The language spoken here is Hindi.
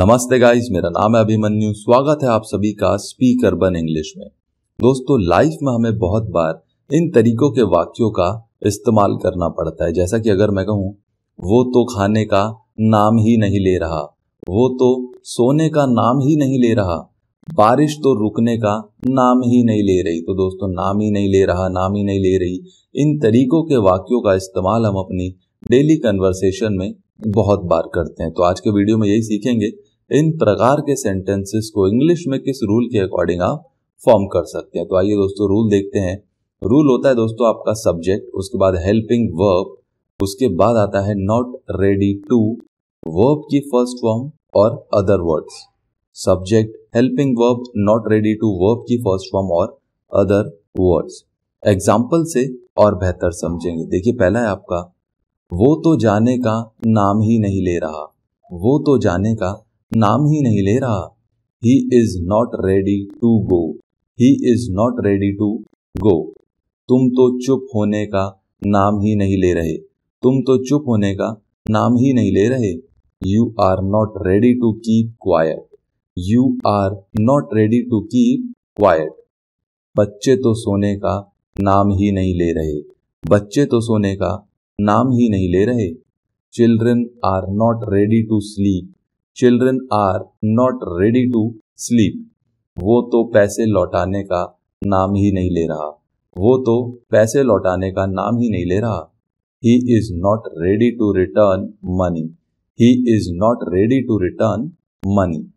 नमस्ते गाइस मेरा नाम है अभिमन्यु स्वागत है आप सभी का स्पीक अर्बन इंग्लिश में दोस्तों लाइफ में हमें बहुत बार इन तरीकों के वाक्यों का इस्तेमाल करना पड़ता है जैसा कि अगर मैं कहूँ वो तो खाने का नाम ही नहीं ले रहा वो तो सोने का नाम ही नहीं ले रहा बारिश तो रुकने का नाम ही नहीं ले रही तो दोस्तों नाम ही नहीं ले रहा नाम ही नहीं ले रही इन तरीकों के वाक्यों का इस्तेमाल हम अपनी डेली कन्वर्सेशन में बहुत बार करते हैं तो आज के वीडियो में यही सीखेंगे इन प्रकार के सेंटेंसेस को इंग्लिश में किस रूल के अकॉर्डिंग आप फॉर्म कर सकते हैं तो आइए दोस्तों रूल देखते हैं रूल होता है दोस्तों आपका सब्जेक्ट उसके बाद हेल्पिंग वर्ब उसके बाद आता है नॉट रेडी टू वर्ब की फर्स्ट फॉर्म और other words subject helping verb not ready to verb की फर्स्ट फॉर्म और अदर वर्ड्स एग्जाम्पल से और बेहतर समझेंगे देखिए पहला है आपका वो तो जाने का नाम ही नहीं ले रहा वो तो जाने का नाम ही नहीं ले रहा he is not ready to go he is not ready to go तुम तो चुप होने का नाम ही नहीं ले रहे तुम तो चुप होने का नाम ही नहीं ले रहे you are not ready to keep quiet you are not ready to keep quiet बच्चे तो सोने का नाम ही नहीं ले रहे बच्चे तो सोने का नाम ही नहीं ले रहे children are not ready to sleep children are not ready to sleep वो तो पैसे लौटाने का नाम ही नहीं ले रहा वो तो पैसे लौटाने का नाम ही नहीं ले रहा he is not ready to return money he is not ready to return money